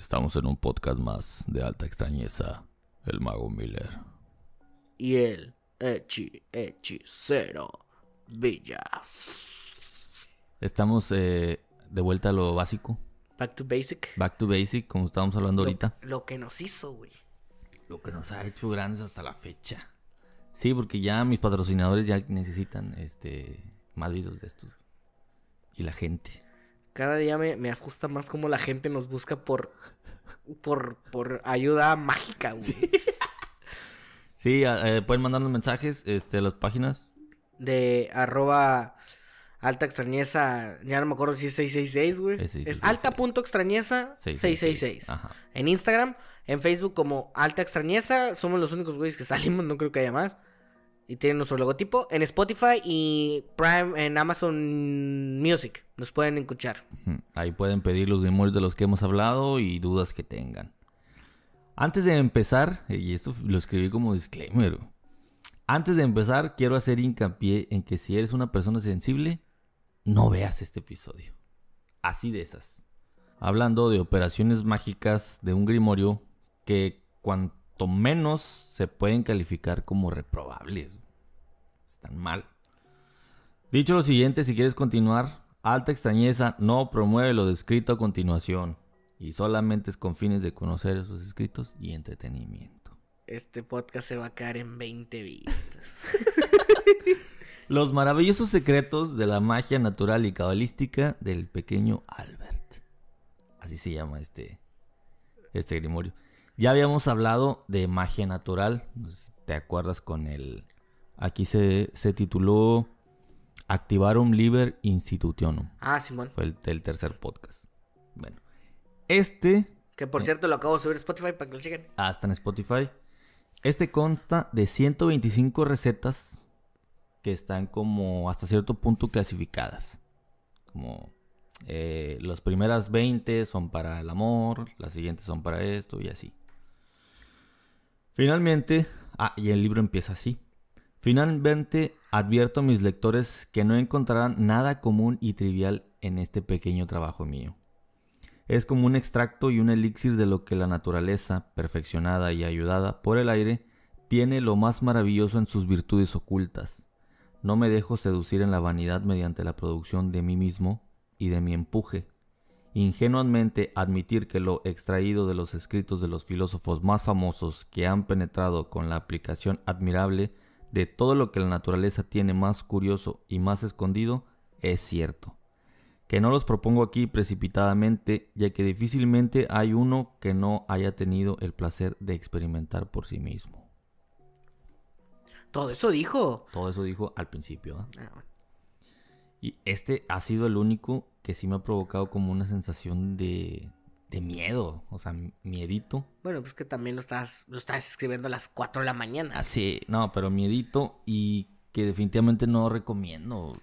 Estamos en un podcast más de alta extrañeza, el mago Miller. Y el hechi, hechicero Villa. Estamos eh, de vuelta a lo básico. Back to basic. Back to basic, como estábamos hablando ahorita. Lo que nos hizo, güey. Lo que nos ha hecho grandes hasta la fecha. Sí, porque ya mis patrocinadores ya necesitan este más videos de estos. Y la gente cada día me, asusta más cómo la gente nos busca por, por, por ayuda mágica, güey. Sí, eh, pueden mandarnos mensajes este, las páginas. De arroba alta extrañeza, ya no me acuerdo si es 666, güey. Es, alta.extrañeza alta punto 666. En Instagram, en Facebook como alta extrañeza, somos los únicos güeyes que salimos, no creo que haya más. Y tienen nuestro logotipo en Spotify y Prime en Amazon Music. Nos pueden escuchar. Ahí pueden pedir los grimorios de los que hemos hablado y dudas que tengan. Antes de empezar, eh, y esto lo escribí como disclaimer. Antes de empezar, quiero hacer hincapié en que si eres una persona sensible, no veas este episodio. Así de esas. Hablando de operaciones mágicas de un grimorio que cuando menos se pueden calificar como reprobables. Están mal. Dicho lo siguiente, si quieres continuar, alta extrañeza no promueve lo descrito a continuación y solamente es con fines de conocer esos escritos y entretenimiento. Este podcast se va a caer en 20 vistas. Los maravillosos secretos de la magia natural y cabalística del pequeño Albert. Así se llama este, este grimorio. Ya habíamos hablado de magia natural, te acuerdas con el... Aquí se, se tituló Activarum Liber Institutionum. Ah, sí, bueno Fue el, tercer podcast. Bueno, este... Que por eh, cierto lo acabo de subir a Spotify para que lo chequen. Ah, está en Spotify. Este consta de 125 recetas que están como hasta cierto punto clasificadas. Como eh, las primeras 20 son para el amor, las siguientes son para esto y así. Finalmente, ah, y el libro empieza así. Finalmente advierto a mis lectores que no encontrarán nada común y trivial en este pequeño trabajo mío. Es como un extracto y un elixir de lo que la naturaleza, perfeccionada y ayudada por el aire, tiene lo más maravilloso en sus virtudes ocultas. No me dejo seducir en la vanidad mediante la producción de mí mismo y de mi empuje, Ingenuamente admitir que lo extraído de los escritos de los filósofos más famosos que han penetrado con la aplicación admirable de todo lo que la naturaleza tiene más curioso y más escondido es cierto. Que no los propongo aquí precipitadamente, ya que difícilmente hay uno que no haya tenido el placer de experimentar por sí mismo. Todo eso dijo. Todo eso dijo al principio. ¿eh? Ah, y este ha sido el único que sí me ha provocado como una sensación de, miedo, o sea, miedito. Bueno, pues que también lo estás, lo estás escribiendo a las 4 de la mañana. Ah, sí, no, pero miedito y que definitivamente no recomiendo.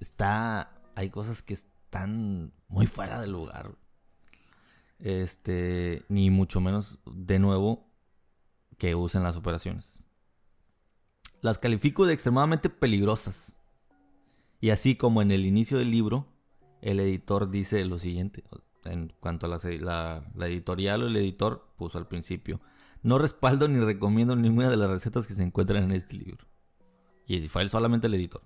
Está, hay cosas que están muy fuera de lugar. Este, ni mucho menos, de nuevo, que usen las operaciones. Las califico de extremadamente peligrosas. Y así como en el inicio del libro, el editor dice lo siguiente, en cuanto a la, editorial o el editor puso al principio, no respaldo ni recomiendo ninguna de las recetas que se encuentran en este libro. Y fue solamente el editor.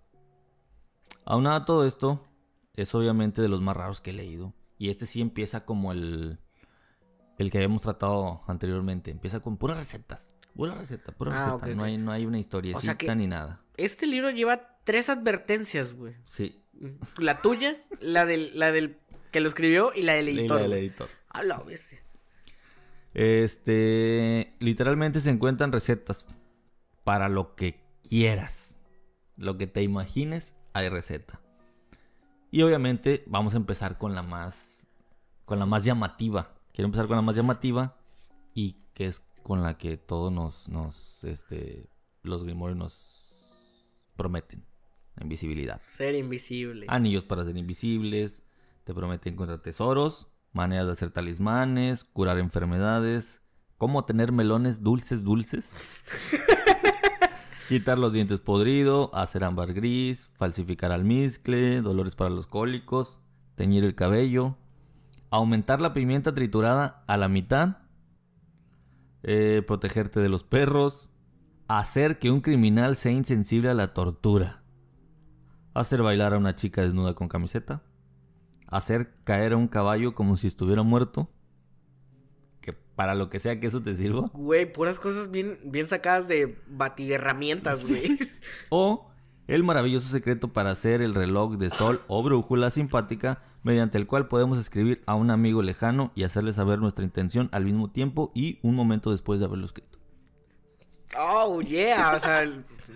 Aunado nada, todo esto, es obviamente de los más raros que he leído. Y este sí empieza como el, el que habíamos tratado anteriormente. Empieza con puras recetas. Pura receta, pura ah, receta. no, Hay, no hay una historia o ni nada. Este libro lleva tres advertencias, güey. Sí. La tuya, la del, la del que lo escribió y la del editor. la del editor. Habla, Este, literalmente se encuentran recetas para lo que quieras. Lo que te imagines, hay receta. Y obviamente vamos a empezar con la más con la más llamativa. Quiero empezar con la más llamativa y que es con la que todos nos, este, los Grimorios nos prometen. Invisibilidad. Ser invisible. Anillos para ser invisibles. Te prometen encontrar tesoros. Maneras de hacer talismanes. Curar enfermedades. Cómo tener melones dulces, dulces. Quitar los dientes podridos. Hacer ámbar gris. Falsificar almizcle. Dolores para los cólicos. Teñir el cabello. Aumentar la pimienta triturada a la mitad eh, protegerte de los perros, hacer que un criminal sea insensible a la tortura, hacer bailar a una chica desnuda con camiseta, hacer caer a un caballo como si estuviera muerto, que para lo que sea que eso te sirva. Güey, puras cosas bien, bien sacadas de batiderramientas, güey. O el maravilloso secreto para hacer el reloj de sol o brújula simpática mediante el cual podemos escribir a un amigo lejano y hacerle saber nuestra intención al mismo tiempo y un momento después de haberlo escrito. Oh, yeah, o sea,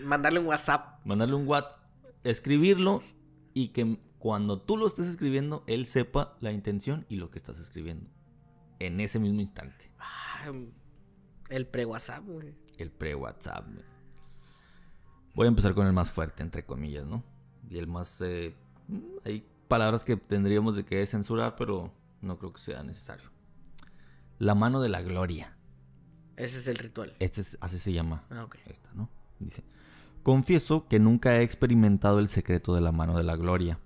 mandarle un WhatsApp. Mandarle un WhatsApp, escribirlo y que cuando tú lo estés escribiendo, él sepa la intención y lo que estás escribiendo. En ese mismo instante. el pre-WhatsApp, güey. El pre-WhatsApp, güey. Voy a empezar con el más fuerte, entre comillas, ¿no? Y el más... Eh, hay palabras que tendríamos de que censurar, pero no creo que sea necesario. La mano de la gloria. Ese es el ritual. Este es, así se llama. Ah, ok. Esta, ¿no? Dice, confieso que nunca he experimentado el secreto de la mano de la gloria,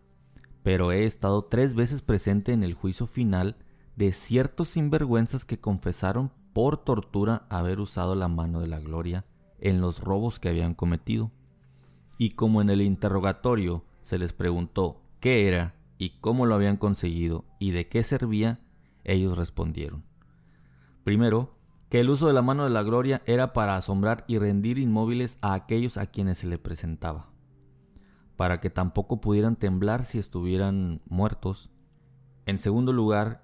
pero he estado tres veces presente en el juicio final de ciertos sinvergüenzas que confesaron por tortura haber usado la mano de la gloria en los robos que habían cometido y como en el interrogatorio se les preguntó qué era y cómo lo habían conseguido y de qué servía, ellos respondieron. Primero, que el uso de la mano de la gloria era para asombrar y rendir inmóviles a aquellos a quienes se le presentaba, para que tampoco pudieran temblar si estuvieran muertos. En segundo lugar,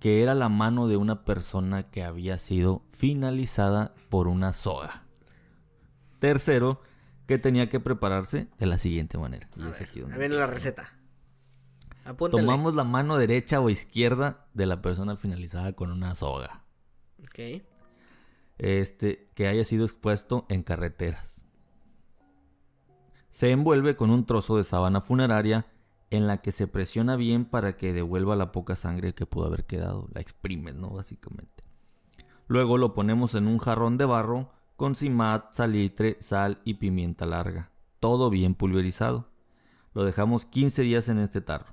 que era la mano de una persona que había sido finalizada por una soga. Tercero, que tenía que prepararse de la siguiente manera. Y a ver, la receta. Tomamos la mano derecha o izquierda de la persona finalizada con una soga. Ok. Este, que haya sido expuesto en carreteras. Se envuelve con un trozo de sabana funeraria en la que se presiona bien para que devuelva la poca sangre que pudo haber quedado. La exprimes, ¿no? Básicamente. Luego lo ponemos en un jarrón de barro con cimat, salitre, sal y pimienta larga. Todo bien pulverizado. Lo dejamos 15 días en este tarro.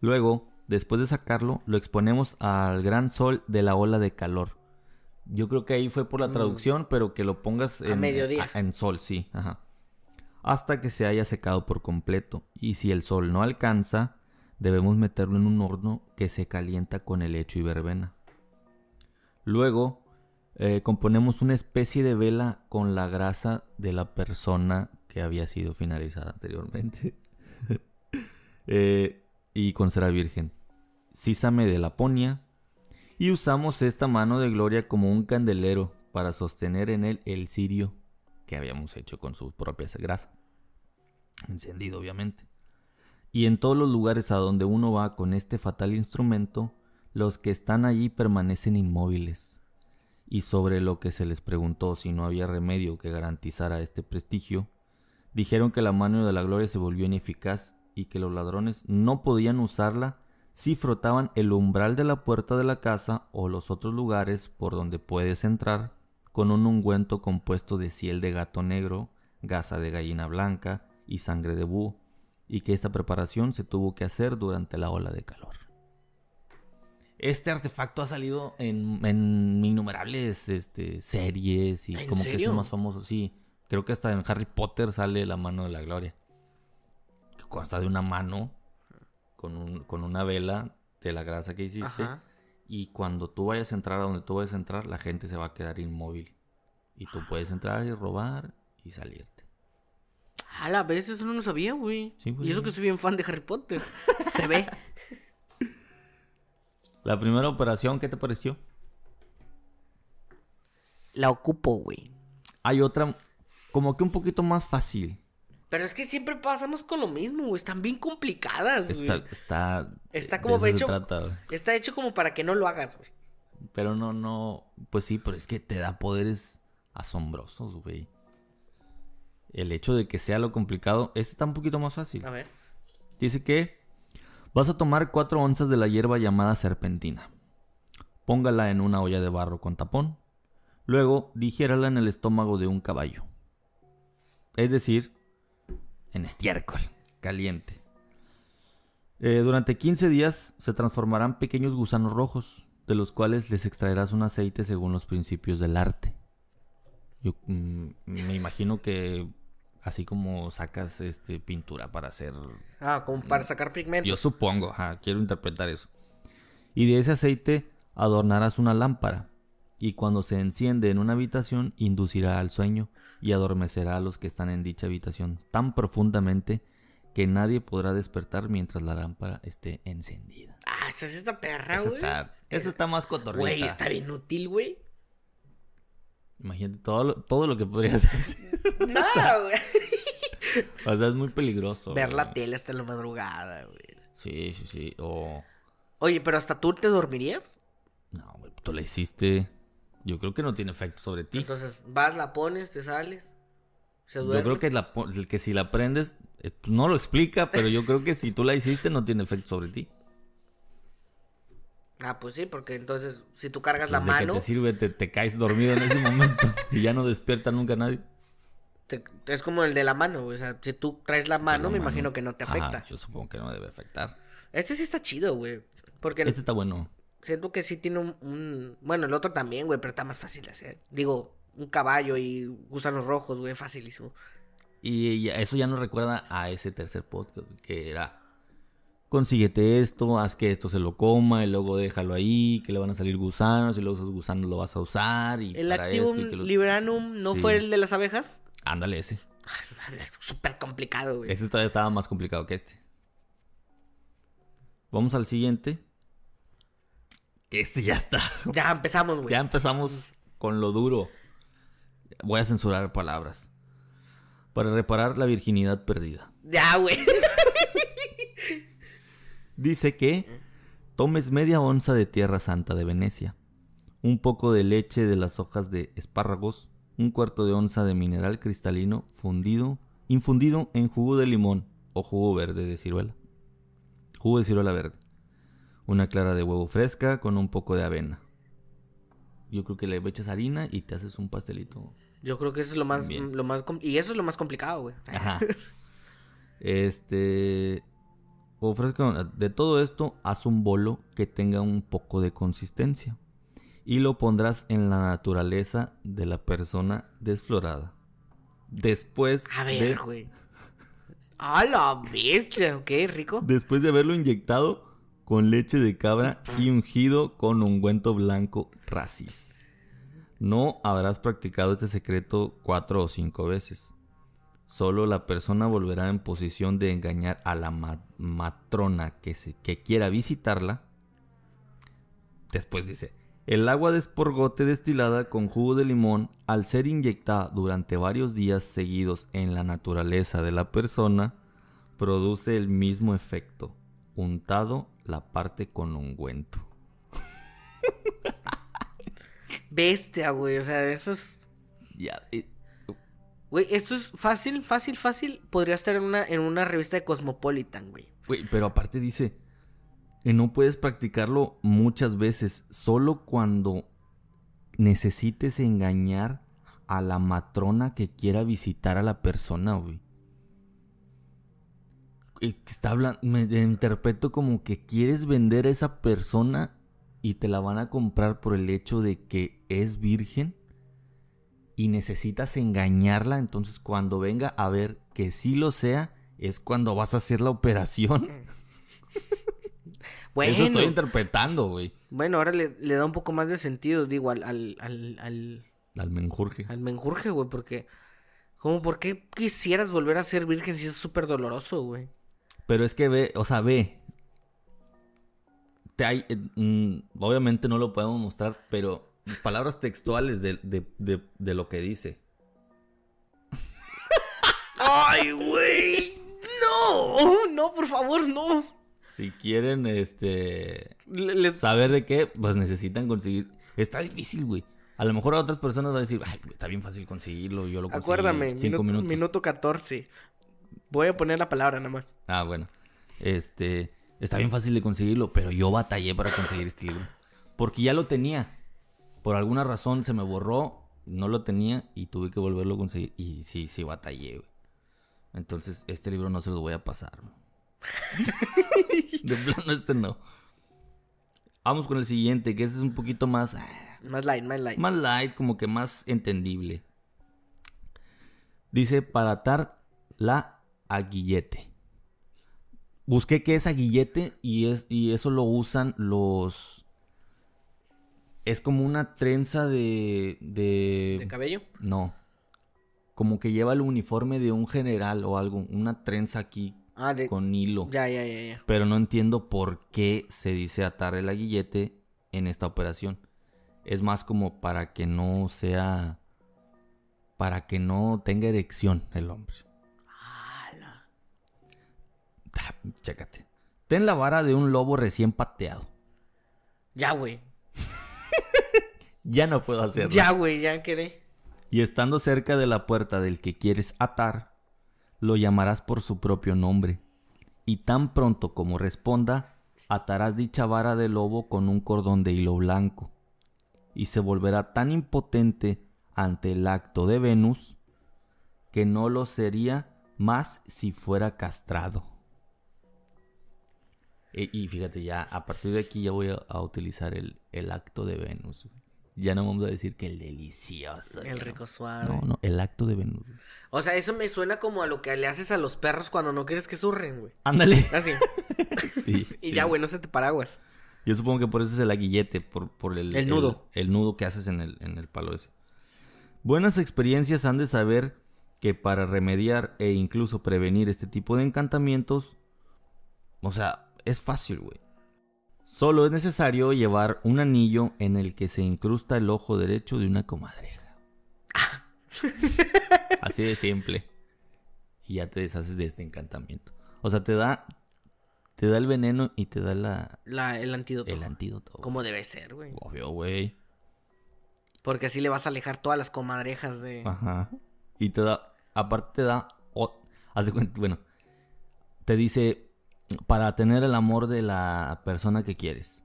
Luego, después de sacarlo, lo exponemos al gran sol de la ola de calor. Yo creo que ahí fue por la mm. traducción, pero que lo pongas en, eh, en sol, sí. Hasta que se haya secado por completo. Y si el sol no alcanza, debemos meterlo en un horno que se calienta con lecho y verbena. Luego eh, componemos una especie de vela con la grasa de la persona que había sido finalizada anteriormente. Eh, y con cera virgen. Sísame de Laponia. Y usamos esta mano de gloria como un candelero para sostener en él el cirio que habíamos hecho con su propia grasa. Encendido, obviamente. Y en todos los lugares a donde uno va con este fatal instrumento, los que están allí permanecen inmóviles, y sobre lo que se les preguntó si no había remedio que garantizara este prestigio, dijeron que la mano de la gloria se volvió ineficaz y que los ladrones no podían usarla si frotaban el umbral de la puerta de la casa o los otros lugares por donde puedes entrar con un ungüento compuesto de ciel de gato negro, gasa de gallina blanca y sangre de búho, y que esta preparación se tuvo que hacer durante la ola de calor. Este artefacto ha salido en, innumerables este, series y como que es más famoso. Sí, creo que hasta en Harry Potter sale la mano de la gloria. Que consta de una mano con, una vela de la grasa que hiciste. Y cuando tú vayas a entrar a donde tú vayas a entrar, la gente se va a quedar inmóvil. Y tú puedes entrar y robar y salirte. A la vez, eso no lo sabía, güey. Y eso que soy bien fan de Harry Potter. se ve. La primera operación, ¿qué te pareció? La ocupo, güey. Hay otra como que un poquito más fácil. Pero es que siempre pasamos con lo mismo, güey. Están bien complicadas, está, güey. Está. Está como hecho. está hecho como para que no lo hagas, güey. Pero no, no. Pues sí, pero es que te da poderes asombrosos, güey. El hecho de que sea lo complicado. Este está un poquito más fácil. A ver. Dice que Vas a tomar 4 onzas de la hierba llamada serpentina. Póngala en una olla de barro con tapón. Luego, digiérala en el estómago de un caballo. Es decir, en estiércol caliente. Eh, durante 15 días se transformarán pequeños gusanos rojos, de los cuales les extraerás un aceite según los principios del arte. Yo mm, me imagino que Así como sacas este pintura para hacer. Ah, como para mm, sacar pigmento. Yo supongo, quiero interpretar eso. Y de ese aceite adornarás una lámpara, y cuando se enciende en una habitación, inducirá al sueño y adormecerá a los que están en dicha habitación tan profundamente que nadie podrá despertar mientras la lámpara esté encendida. Ah, esa es esta perra, güey. Esa está, más cotorrita. Güey, está bien útil, güey. Imagínate todo lo, todo lo que podrías hacer. No, güey. o sea, es muy peligroso. Ver la tele hasta la madrugada, güey. Sí, sí, sí. Oye, pero hasta tú te dormirías. No, güey, tú la hiciste. Yo creo que no tiene efecto sobre ti. Entonces, vas, la pones, te sales. Se Yo creo que, la, que si la prendes, eh, pues, no lo explica, pero yo creo que si tú la hiciste, no tiene efecto sobre ti. Ah, pues sí, porque entonces si tú cargas pues la mano. Que te sirve, te, caes dormido en ese momento y ya no despierta nunca nadie. es como el de la mano, o sea, si tú traes la mano, me imagino que no te afecta. yo supongo que no debe afectar. Este sí está chido, güey. Porque este está bueno. Siento que sí tiene un, Bueno, el otro también, güey, pero está más fácil hacer. Digo, un caballo y los rojos, güey, facilísimo. Y, y eso ya nos recuerda a ese tercer podcast, que era consíguete esto, haz que esto se lo coma y luego déjalo ahí, que le van a salir gusanos y luego esos gusanos lo vas a usar. Y el activo Liberanum no fue el de las abejas. Ándale, ese. Es súper complicado, güey. Ese todavía estaba más complicado que este. Vamos al siguiente. Este ya está. Ya empezamos, güey. Ya empezamos con lo duro. Voy a censurar palabras. Para reparar la virginidad perdida. Ya, güey. Dice que tomes media onza de tierra santa de Venecia, un poco de leche de las hojas de espárragos, un cuarto de onza de mineral cristalino fundido, infundido en jugo de limón o jugo verde de ciruela. Jugo de ciruela verde. Una clara de huevo fresca con un poco de avena. Yo creo que le echas harina y te haces un pastelito. Yo creo que eso es lo más, lo más y eso es lo más complicado, güey. Este de todo esto, haz un bolo que tenga un poco de consistencia y lo pondrás en la naturaleza de la persona desflorada. Después. A ver, güey. ¡A la bestia! ¡Qué rico! Después de haberlo inyectado con leche de cabra y ungido con ungüento blanco racis. No habrás practicado este secreto cuatro o cinco veces. Solo la persona volverá en posición de engañar a la matrona que, que quiera visitarla. Después dice, el agua de esporgote destilada con jugo de limón, al ser inyectada durante varios días seguidos en la naturaleza de la persona, produce el mismo efecto, untado la parte con ungüento. Bestia, güey, o sea, eso es... Ya, Güey, esto es fácil, fácil, fácil. Podría estar en una, en una revista de Cosmopolitan, güey. Güey, pero aparte dice, que no puedes practicarlo muchas veces, solo cuando necesites engañar a la matrona que quiera visitar a la persona, güey. Está hablando, me interpreto como que quieres vender a esa persona y te la van a comprar por el hecho de que es virgen y necesitas engañarla, entonces cuando venga a ver que sí lo sea, es cuando vas a hacer la operación. Bueno, Eso estoy interpretando, güey. Bueno, ahora le, da un poco más de sentido, digo, al... Al, al, al, menjurje. Al menjurje, güey, porque... cómo ¿por qué quisieras volver a ser virgen si es súper doloroso, güey? Pero es que ve, o sea, ve. Te hay, eh, mm, obviamente no lo podemos mostrar, pero palabras textuales de, lo que dice. ¡Ay, güey! ¡No! Oh, no, por favor, no. Si quieren, este. Saber de qué, pues necesitan conseguir. Está difícil, güey. A lo mejor a otras personas van a decir, Ay, está bien fácil conseguirlo, yo lo conseguí. Acuérdame, minuto, minutos. minuto 14. Voy a poner la palabra nada más. Ah, bueno. Este. Está bien fácil de conseguirlo, pero yo batallé para conseguir este libro. Porque ya lo tenía. Por alguna razón se me borró, no lo tenía y tuve que volverlo a conseguir. Y sí, sí, batallé, güey. Entonces, este libro no se lo voy a pasar. de plano, este no. Vamos con el siguiente, que es un poquito más. Ah, más light, más light. Más light, como que más entendible. Dice: Para atar la aguillete. Busqué qué es aguillete y, es, y eso lo usan los es como una trenza de, de. cabello? No. Como que lleva el uniforme de un general o algo. Una trenza aquí ah, de... con hilo. Ya, ya, ya, ya. Pero no entiendo por qué se dice atar el aguillete en esta operación. Es más como para que no sea. Para que no tenga erección el hombre. Ah, chécate. Ten la vara de un lobo recién pateado. Ya, güey ya no puedo hacerlo. Ya, güey, ya quedé. Y estando cerca de la puerta del que quieres atar, lo llamarás por su propio nombre. Y tan pronto como responda, atarás dicha vara de lobo con un cordón de hilo blanco. Y se volverá tan impotente ante el acto de Venus que no lo sería más si fuera castrado. E, y fíjate, ya a partir de aquí ya voy a, utilizar el, el acto de Venus. Ya no vamos a decir que el delicioso. El rico suave. No, no, el acto de venus O sea, eso me suena como a lo que le haces a los perros cuando no quieres que surren, güey. Ándale. Así. y ya, güey, no se te paraguas. Yo supongo que por eso es el aguillete, por, el, nudo. El, nudo que haces en el, en el palo ese. Buenas experiencias han de saber que para remediar e incluso prevenir este tipo de encantamientos, o sea, es fácil, güey. Solo es necesario llevar un anillo en el que se incrusta el ojo derecho de una comadreja. Así de simple. Y ya te deshaces de este encantamiento. O sea, te da te da el veneno y te da la, el antídoto. El antídoto. Como debe ser, güey. Obvio, güey. Porque así le vas a alejar todas las comadrejas de Ajá. Y te da aparte te da Hace cuenta, bueno, te dice para tener el amor de la persona que quieres.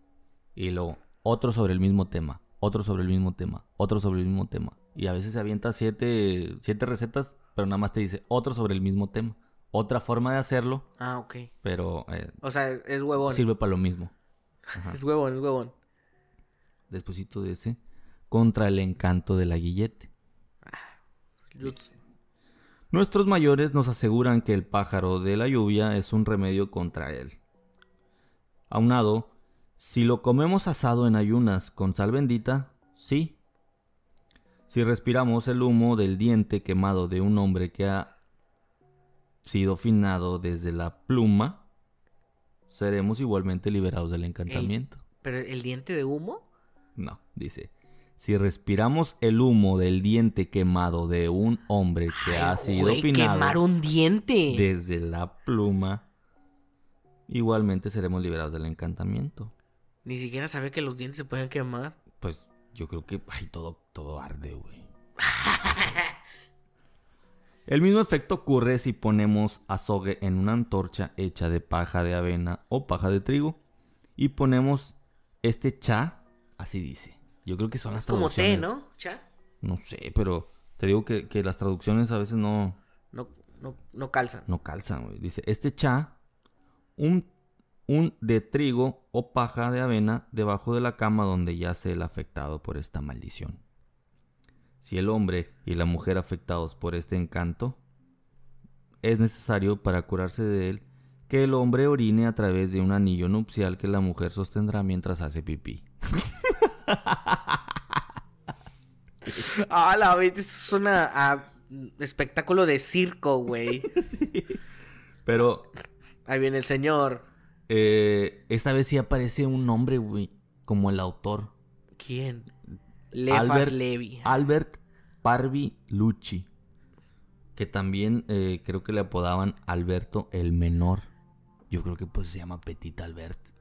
Y luego, otro sobre el mismo tema, otro sobre el mismo tema, otro sobre el mismo tema. Y a veces se avienta siete, siete recetas, pero nada más te dice otro sobre el mismo tema. Otra forma de hacerlo. Ah, ok. Pero. Eh, o sea, es, huevón. Sirve para lo mismo. es huevón, es huevón. Despuésito de ese. Contra el encanto de la guillete. Ah, Nuestros mayores nos aseguran que el pájaro de la lluvia es un remedio contra él. Aunado, si lo comemos asado en ayunas con sal bendita, sí. Si respiramos el humo del diente quemado de un hombre que ha sido finado desde la pluma, seremos igualmente liberados del encantamiento. ¿Pero el diente de humo? No, dice si respiramos el humo del diente quemado de un hombre que ha sido final un diente desde la pluma, igualmente seremos liberados del encantamiento. Ni siquiera sabe que los dientes se pueden quemar. Pues yo creo que todo, todo arde, güey. El mismo efecto ocurre si ponemos azogue en una antorcha hecha de paja de avena o paja de trigo y ponemos este cha, así dice, yo creo que son las traducciones. Como té, ¿no? Cha. No sé, pero te digo que, las traducciones a veces no. No, no, no calzan. No calzan, güey. Dice: Este cha, un, un de trigo o paja de avena debajo de la cama donde yace el afectado por esta maldición. Si el hombre y la mujer afectados por este encanto, es necesario para curarse de él que el hombre orine a través de un anillo nupcial que la mujer sostendrá mientras hace pipí. ah, la vez, es un ah, espectáculo de circo, güey. Pero. Ahí viene el señor. Eh, esta vez sí aparece un nombre, güey, como el autor. ¿Quién? Albert, Levy. Albert Parvi Lucci. Que también eh, creo que le apodaban Alberto el Menor. Yo creo que pues se llama Petit Albert.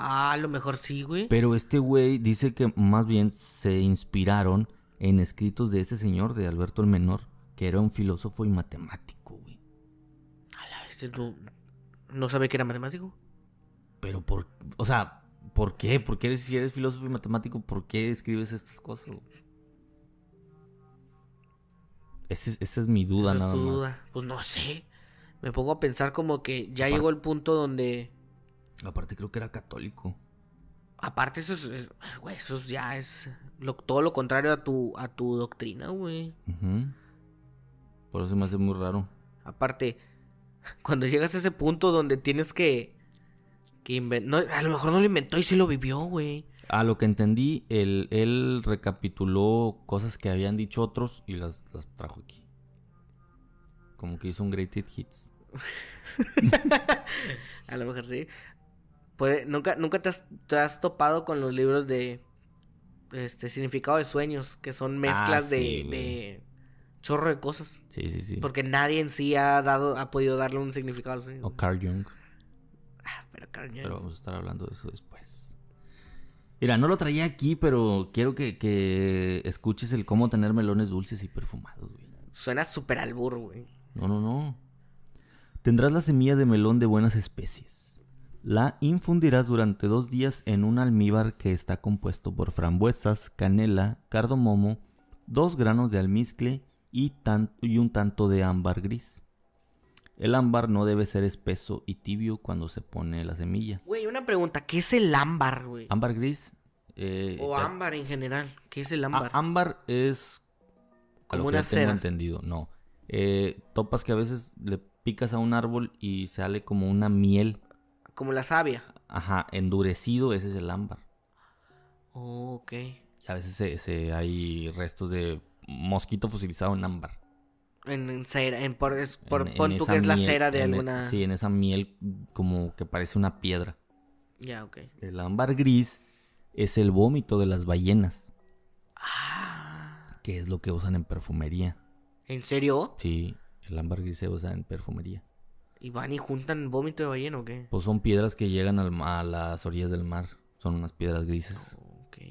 Ah, a lo mejor sí, güey. Pero este güey dice que más bien se inspiraron en escritos de este señor, de Alberto el Menor, que era un filósofo y matemático, güey. A la vez, no, no sabe que era matemático. Pero por, o sea, ¿por qué? ¿Por qué eres, si eres filósofo y matemático, por qué escribes estas cosas? esa es mi duda, Esa nada es tu más. duda. Pues no sé. Me pongo a pensar como que ya llegó el punto donde Aparte creo que era católico. Aparte eso es, güey, ya es todo lo contrario a tu, a tu doctrina, güey. Por eso me hace muy raro. Aparte, cuando llegas a ese punto donde tienes que... a lo mejor no lo inventó y sí lo vivió, güey. A lo que entendí, él, él recapituló cosas que habían dicho otros y las, las trajo aquí. Como que hizo un Great Hits. a lo mejor sí nunca, nunca te has, topado con los libros de este significado de sueños, que son ah, mezclas de, chorro de cosas. Sí, sí, sí. Porque nadie en sí ha dado, ha podido darle un significado a sueño. O Carl Jung. Ah, pero Carl Jung. Pero vamos a estar hablando de eso después. Mira, no lo traía aquí, pero quiero que, escuches el cómo tener melones dulces y perfumados, güey. Suena súper albur, güey. No, no, no. Tendrás la semilla de melón de buenas especies la infundirás durante dos días en un almíbar que está compuesto por frambuesas, canela, cardomomo, dos granos de almizcle y, un tanto de ámbar gris. El ámbar no debe ser espeso y tibio cuando se pone la semilla. Güey, una pregunta, ¿qué es el ámbar, güey? Ámbar gris. Eh, o ámbar en general, ¿qué es el ámbar? ámbar es... Como una cera. entendido, no. Eh, topas que a veces le picas a un árbol y sale como una miel como la savia. Ajá, endurecido, ese es el ámbar. Oh, ok. a veces se, hay restos de mosquito fusilizado en ámbar. En, cera, en por, es, tú que es la cera de e, alguna. sí, en esa miel como que parece una piedra. Ya, ok. El ámbar gris es el vómito de las ballenas. Ah. Que es lo que usan en perfumería. ¿En serio? Sí, el ámbar gris se usa en perfumería. ¿Y van y juntan vómito de ballena o qué? Pues son piedras que llegan al, a las orillas del mar. Son unas piedras grises.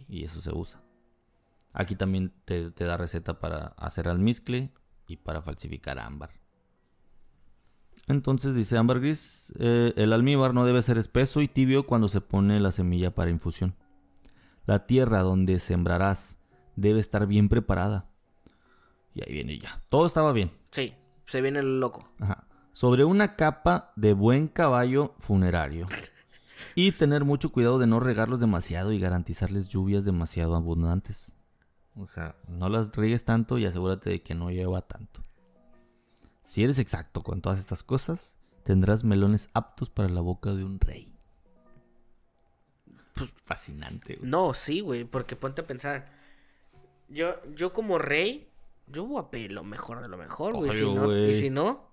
Y eso se usa. Aquí también te, da receta para hacer almizcle y para falsificar ámbar. Entonces dice ámbar gris, eh, el almíbar no debe ser espeso y tibio cuando se pone la semilla para infusión. La tierra donde sembrarás debe estar bien preparada. Y ahí viene ya. Todo estaba bien. Sí, se viene el loco. Ajá sobre una capa de buen caballo funerario. Y tener mucho cuidado de no regarlos demasiado y garantizarles lluvias demasiado abundantes. O sea, no las riegues tanto y asegúrate de que no lleva tanto. Si eres exacto con todas estas cosas, tendrás melones aptos para la boca de un rey. Pues, Fascinante, güey. No, sí, güey, porque ponte a pensar. Yo, yo como rey, yo voy a pedir lo mejor de lo mejor, güey. y si no,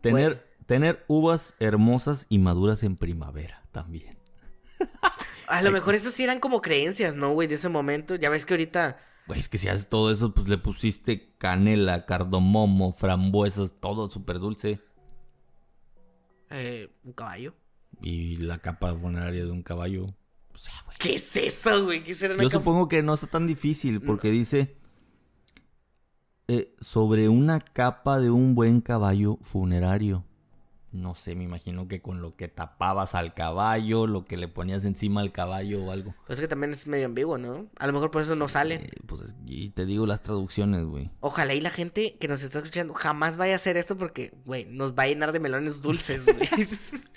Tener, tener uvas hermosas y maduras en primavera también. A lo mejor eso sí eran como creencias, ¿no, güey? De ese momento. Ya ves que ahorita. Güey, es que si haces todo eso, pues le pusiste canela, cardomomo, frambuesas, todo súper dulce. Eh, un caballo. Y la capa funeraria de un caballo. ¿Qué es eso, güey? Yo supongo que no está tan difícil porque dice eh, sobre una capa de un buen caballo funerario. No sé, me imagino que con lo que tapabas al caballo, lo que le ponías encima al caballo o algo. Pues es que también es medio ambiguo, ¿no? A lo mejor por eso no sale. pues y te digo las traducciones, güey. Ojalá y la gente que nos está escuchando jamás vaya a hacer esto porque, güey, nos va a llenar de melones dulces, güey.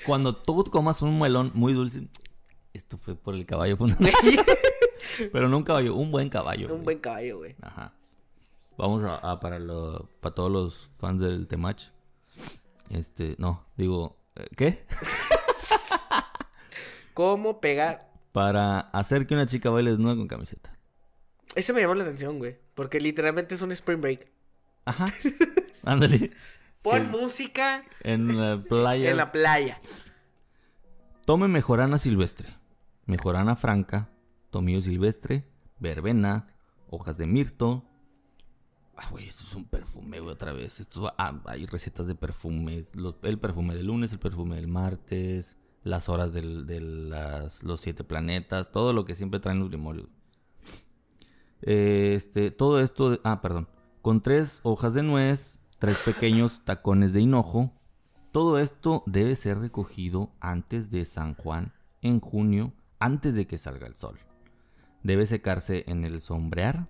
Cuando tú comas un melón muy dulce, esto fue por el caballo. Pero no un caballo, un buen caballo. Un buen caballo, güey. Ajá. Vamos a, para, para todos los fans del Temach. Este, no, digo, eh, ¿qué? ¿Cómo pegar? Para hacer que una chica baile desnuda con camiseta. Eso me llamó la atención, güey. Porque literalmente es un spring break. Ajá. Ándale. Pon música. En la playa. En la playa. Tome mejorana silvestre. Mejorana franca. Tomillo silvestre. Verbena. Hojas de mirto. Ah, güey, esto es un perfume, otra vez. Ah, hay recetas de perfumes. el perfume del lunes, el perfume del martes, las horas de los siete planetas, todo lo que siempre traen los grimorios. Este, todo esto, ah, perdón. Con tres hojas de nuez, tres pequeños tacones de hinojo. Todo esto debe ser recogido antes de San Juan, en junio, antes de que salga el sol. Debe secarse en el sombrear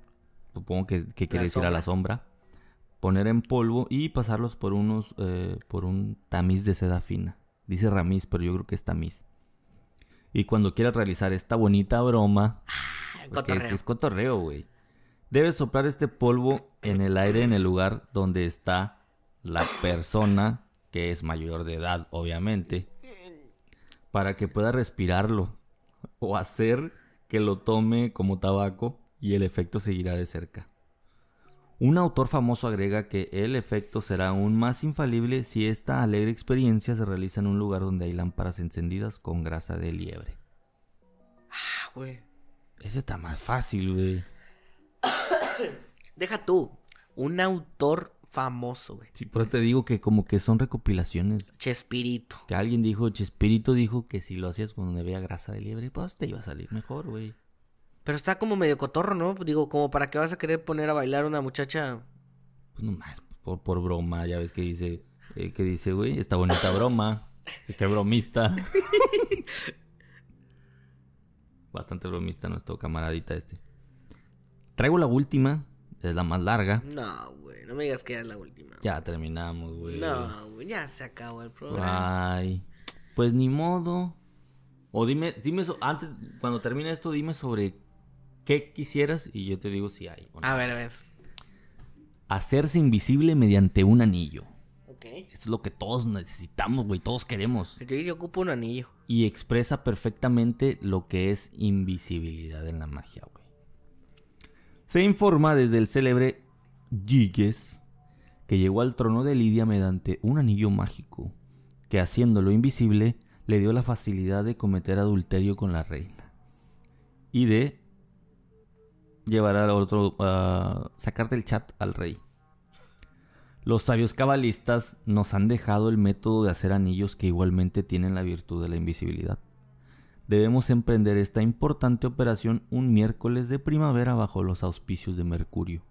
supongo que, quiere decir a la sombra, poner en polvo y pasarlos por unos, eh, por un tamiz de seda fina. Dice ramiz, pero yo creo que es tamiz. Y cuando quieras realizar esta bonita broma, ah, es cotorreo, güey. Debes soplar este polvo en el aire en el lugar donde está la persona que es mayor de edad, obviamente, para que pueda respirarlo o hacer que lo tome como tabaco y el efecto seguirá de cerca. Un autor famoso agrega que el efecto será aún más infalible si esta alegre experiencia se realiza en un lugar donde hay lámparas encendidas con grasa de liebre. Ah, güey. Ese está más fácil, güey. Deja tú, un autor famoso, güey. Sí, pero te digo que como que son recopilaciones. Chespirito. Que alguien dijo, Chespirito dijo que si lo hacías cuando había grasa de liebre, pues te iba a salir mejor, güey. Pero está como medio cotorro, ¿no? Digo, como para qué vas a querer poner a bailar a una muchacha. Pues nomás, por, broma, ya ves que dice, eh, que dice, güey, esta bonita broma. Qué bromista. Bastante bromista nuestro camaradita este. Traigo la última, es la más larga. No, güey, no me digas que es la última. Ya terminamos, güey. No, güey, ya se acabó el programa. Ay, pues ni modo. O dime, dime, antes, cuando termine esto, dime sobre ¿Qué quisieras? Y yo te digo si hay. A ver, a ver. Hacerse invisible mediante un anillo. Ok. Esto es lo que todos necesitamos, güey. Todos queremos. Que yo ocupo un anillo. Y expresa perfectamente lo que es invisibilidad en la magia, güey. Se informa desde el célebre Giges que llegó al trono de Lidia mediante un anillo mágico que haciéndolo invisible le dio la facilidad de cometer adulterio con la reina y de llevar al otro sacar del chat al rey. Los sabios cabalistas nos han dejado el método de hacer anillos que igualmente tienen la virtud de la invisibilidad. Debemos emprender esta importante operación un miércoles de primavera bajo los auspicios de Mercurio.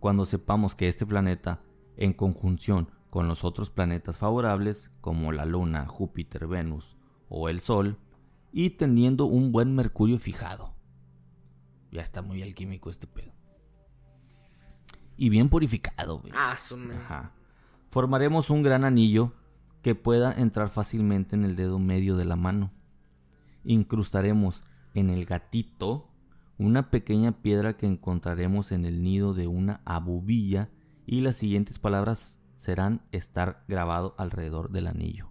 Cuando sepamos que este planeta, en conjunción con los otros planetas favorables, como la Luna, Júpiter, Venus o el Sol, y teniendo un buen Mercurio fijado, ya está muy alquímico este pedo. Y bien purificado, ah, Formaremos un gran anillo que pueda entrar fácilmente en el dedo medio de la mano. Incrustaremos en el gatito una pequeña piedra que encontraremos en el nido de una abubilla y las siguientes palabras serán estar grabado alrededor del anillo.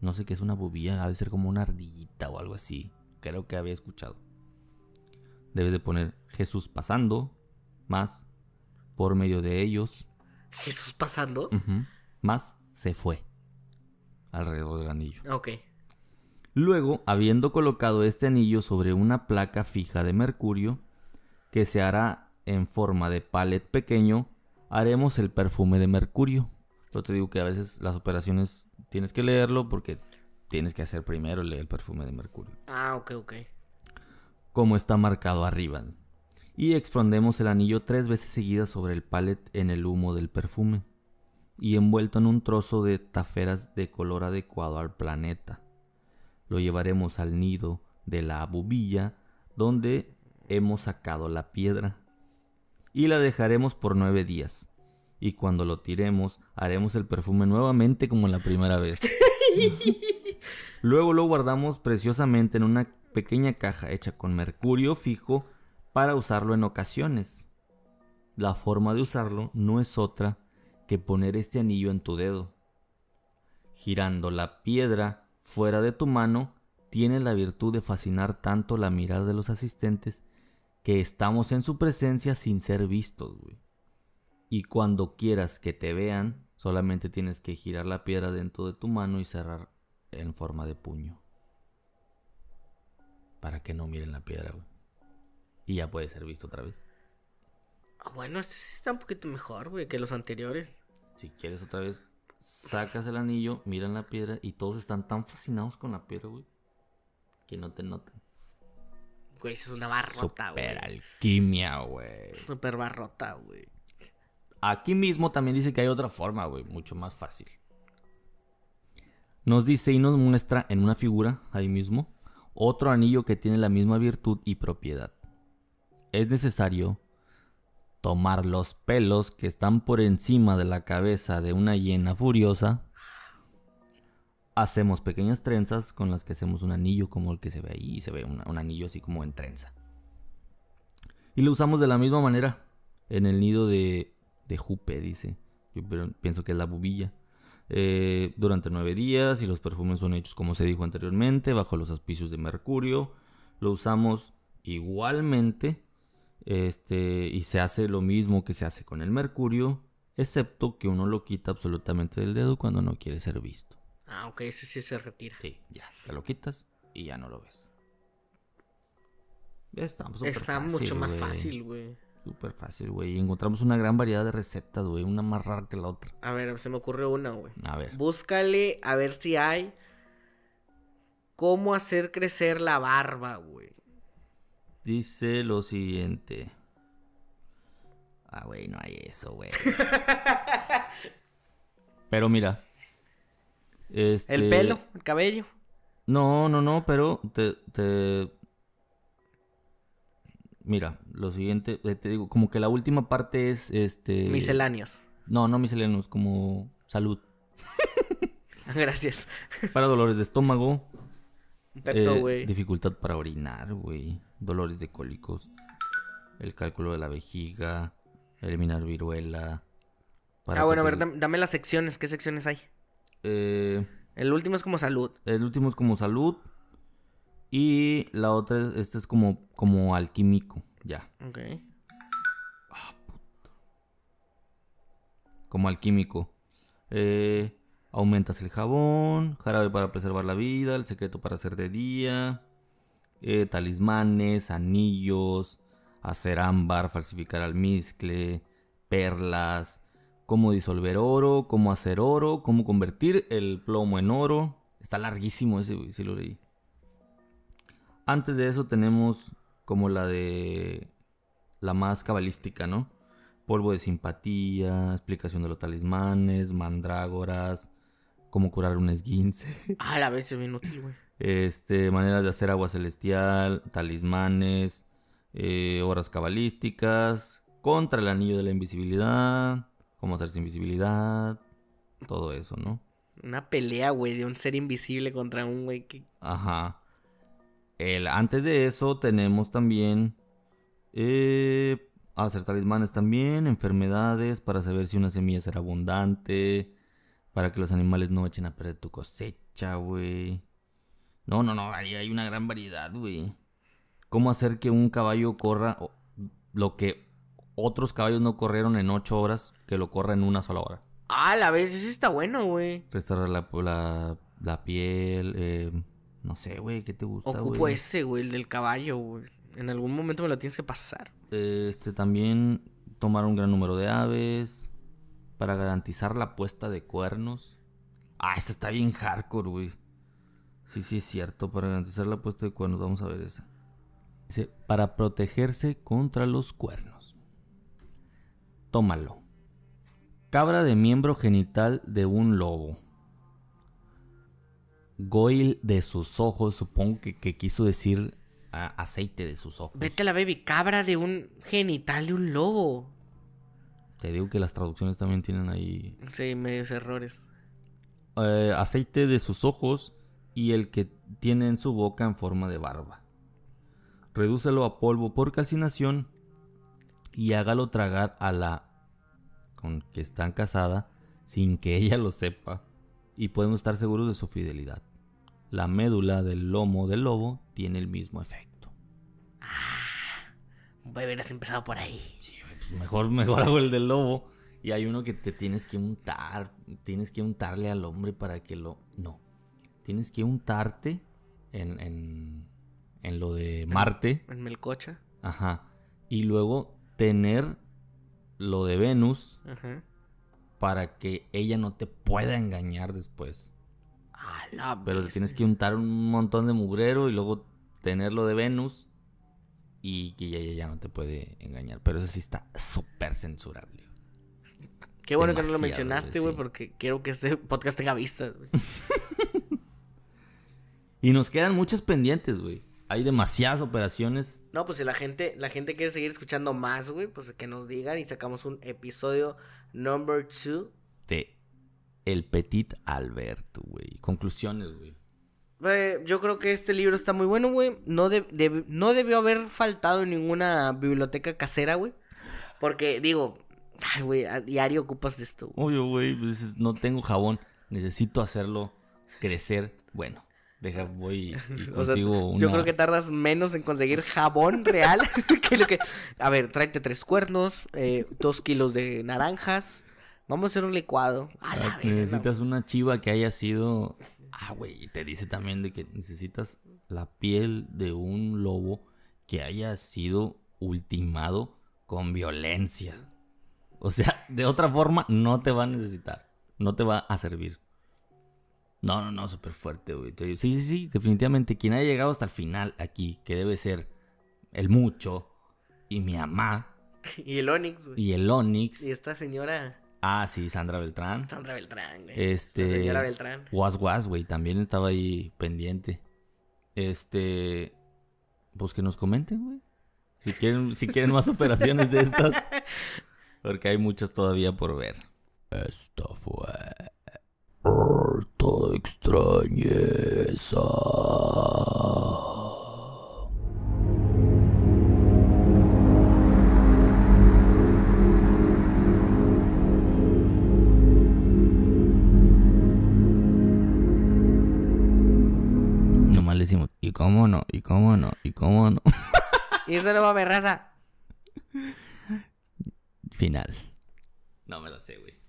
No sé qué es una abubilla, ha de ser como una ardillita o algo así. Creo que había escuchado debes de poner Jesús pasando más por medio de ellos. Jesús pasando. más se fue alrededor del anillo. Luego, habiendo colocado este anillo sobre una placa fija de mercurio, que se hará en forma de palet pequeño, haremos el perfume de mercurio. Yo te digo que a veces las operaciones tienes que leerlo porque tienes que hacer primero el, el perfume de mercurio. Ah, ok, ok como está marcado arriba. Y expandemos el anillo tres veces seguidas sobre el palet en el humo del perfume y envuelto en un trozo de taferas de color adecuado al planeta. Lo llevaremos al nido de la bubilla donde hemos sacado la piedra y la dejaremos por nueve días. Y cuando lo tiremos, haremos el perfume nuevamente como la primera vez. Luego lo guardamos preciosamente en una pequeña caja hecha con mercurio fijo para usarlo en ocasiones. La forma de usarlo no es otra que poner este anillo en tu dedo. Girando la piedra fuera de tu mano, tiene la virtud de fascinar tanto la mirada de los asistentes que estamos en su presencia sin ser vistos, Y cuando quieras que te vean, solamente tienes que girar la piedra dentro de tu mano y cerrar en forma de puño. Para que no miren la piedra, güey. Y ya puede ser visto otra vez. Ah, bueno, este sí está un poquito mejor, güey, que los anteriores. Si quieres otra vez, sacas el anillo, miran la piedra y todos están tan fascinados con la piedra, güey, que no te notan. Güey, eso es una barrota, güey. Super alquimia, güey. Super barrota, güey. Aquí mismo también dice que hay otra forma, güey, mucho más fácil. Nos dice y nos muestra en una figura, ahí mismo, otro anillo que tiene la misma virtud y propiedad. Es necesario tomar los pelos que están por encima de la cabeza de una hiena furiosa. Hacemos pequeñas trenzas con las que hacemos un anillo como el que se ve ahí, se ve un anillo así como en trenza. Y lo usamos de la misma manera en el nido de, de Jupe, dice. Yo pienso que es la bubilla. Eh, durante nueve días y los perfumes son hechos como se dijo anteriormente, bajo los auspicios de Mercurio. Lo usamos igualmente este, y se hace lo mismo que se hace con el Mercurio, excepto que uno lo quita absolutamente del dedo cuando no quiere ser visto. Ah, ok, ese sí se retira. Sí, ya, te lo quitas y ya no lo ves. está, mucho más fácil, güey. Súper fácil, güey. encontramos una gran variedad de recetas, güey. Una más rara que la otra. A ver, se me ocurre una, güey. A ver. Búscale a ver si hay cómo hacer crecer la barba, güey. Dice lo siguiente. Ah, güey, no hay eso, güey. pero mira. El este pelo, el cabello. No, no, no, pero te, te Mira, lo siguiente, eh, te digo, como que la última parte es este. Misceláneos. No, no misceláneos, como salud. Gracias. Para dolores de estómago. Perfecto, eh, güey. dificultad para orinar, güey. Dolores de cólicos. El cálculo de la vejiga. Eliminar viruela. ah, bueno, a ver, dame las secciones. ¿Qué secciones hay? Eh, el último es como salud. El último es como salud. Y la otra, este es como, como alquímico, ya. Ok. Ah, Como alquímico. Eh, aumentas el jabón, jarabe para preservar la vida, el secreto para hacer de día, eh, talismanes, anillos, hacer ámbar, falsificar almizcle, perlas, cómo disolver oro, cómo hacer oro, cómo convertir el plomo en oro. Está larguísimo ese, si lo leí antes de eso tenemos como la de la más cabalística, ¿no? Polvo de simpatía, explicación de los talismanes, mandrágoras, cómo curar un esguince. A ah, la vez se bien útil, güey. Este, maneras de hacer agua celestial, talismanes, eh, horas cabalísticas, contra el anillo de la invisibilidad, cómo hacerse invisibilidad, todo eso, ¿no? Una pelea, güey, de un ser invisible contra un güey que... Ajá antes de eso tenemos también eh, hacer talismanes también, enfermedades para saber si una semilla será abundante, para que los animales no echen a perder tu cosecha, güey. No, no, no, hay una gran variedad, güey. ¿Cómo hacer que un caballo corra lo que otros caballos no corrieron en ocho horas, que lo corra en una sola hora? Ah, la vez, eso está bueno, güey. Restaurar la, la piel, eh, no sé, güey, ¿qué te gusta, Ocupo ese, güey, el del caballo, güey. En algún momento me lo tienes que pasar. Este, también tomar un gran número de aves para garantizar la puesta de cuernos. Ah, esta está bien hardcore, güey. Sí, sí, es cierto. Para garantizar la puesta de cuernos, vamos a ver esa. Dice, para protegerse contra los cuernos. Tómalo. Cabra de miembro genital de un lobo. Goil de sus ojos, supongo que, quiso decir aceite de sus ojos. Vete a la baby cabra de un genital de un lobo. Te digo que las traducciones también tienen ahí. Sí, medios errores. Eh, aceite de sus ojos y el que tiene en su boca en forma de barba. Redúcelo a polvo por calcinación y hágalo tragar a la con que están casada sin que ella lo sepa y podemos estar seguros de su fidelidad la médula del lomo del lobo tiene el mismo efecto. Ah, hubieras empezado por ahí. Pues mejor, mejor hago el del lobo. Y hay uno que te tienes que untar, tienes que untarle al hombre para que lo... No, tienes que untarte en, en, lo de Marte. En, Melcocha. Ajá. Y luego tener lo de Venus para que ella no te pueda engañar después. Pero tienes que untar un montón de mugrero y luego tenerlo de Venus. Y que ya, ya, ya no te puede engañar. Pero eso sí está súper censurable. Qué bueno que no lo mencionaste, güey, porque quiero que este podcast tenga vistas. y nos quedan muchas pendientes, güey. Hay demasiadas operaciones. No, pues si la gente, la gente quiere seguir escuchando más, güey, pues que nos digan y sacamos un episodio number two. De el Petit Alberto, güey. Conclusiones, güey. Eh, yo creo que este libro está muy bueno, güey. No, no debió haber faltado en ninguna biblioteca casera, güey. Porque, digo, ay, güey, a diario ocupas de esto. Oye, güey, pues, no tengo jabón. Necesito hacerlo crecer. Bueno, deja, voy y consigo Yo creo que tardas menos en conseguir jabón real que lo que... A ver, tráete tres cuernos, eh, dos kilos de naranjas Vamos a hacer un licuado. A la necesitas una chiva que haya sido. Ah, güey. te dice también de que necesitas la piel de un lobo que haya sido ultimado con violencia. O sea, de otra forma no te va a necesitar. No te va a servir. No, no, no, súper fuerte, güey. Sí, sí, sí, definitivamente. Quien haya llegado hasta el final aquí, que debe ser el mucho y mi mamá. Y el Onix, güey. Y el Onix. Y esta señora. Ah, sí, Sandra Beltrán. Sandra Beltrán, güey. Este. señora Beltrán. Was, güey, también estaba ahí pendiente. Este. Pues que nos comenten, güey. Si quieren, si quieren más operaciones de estas. Porque hay muchas todavía por ver. Esto fue. Harta extrañeza. cómo no, y cómo no, y cómo no. y eso no va a raza. Final. No me lo sé, güey.